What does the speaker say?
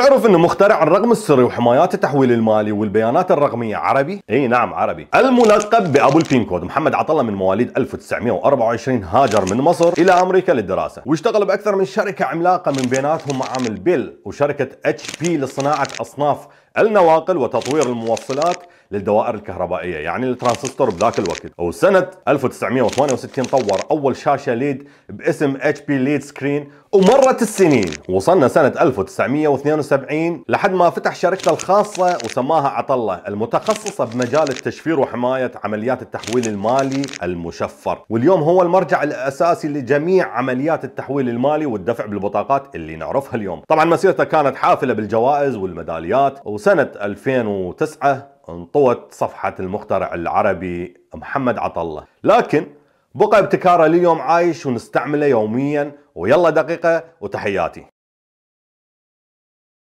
تعرف ان مخترع الرقم السري وحمايات التحويل المالي والبيانات الرقميه عربي؟ اي نعم عربي. الملقب بابو البين كود محمد عطله من مواليد 1924 هاجر من مصر الى امريكا للدراسه واشتغل باكثر من شركه عملاقه من بيناتهم معامل بيل وشركه اتش بي لصناعه اصناف النواقل وتطوير الموصلات للدوائر الكهربائيه يعني الترانزستور بذاك الوقت وسنه 1968 طور اول شاشه ليد باسم اتش بي ليد سكرين ومرت السنين وصلنا سنه 1972 لحد ما فتح شركته الخاصه وسماها عطله المتخصصه بمجال التشفير وحمايه عمليات التحويل المالي المشفر واليوم هو المرجع الاساسي لجميع عمليات التحويل المالي والدفع بالبطاقات اللي نعرفها اليوم طبعا مسيرته كانت حافله بالجوائز والميداليات وسنة 2009 انطوت صفحة المخترع العربي محمد عطلة لكن بقى ابتكاره لليوم عايش ونستعمله يوميا ويلا دقيقة وتحياتي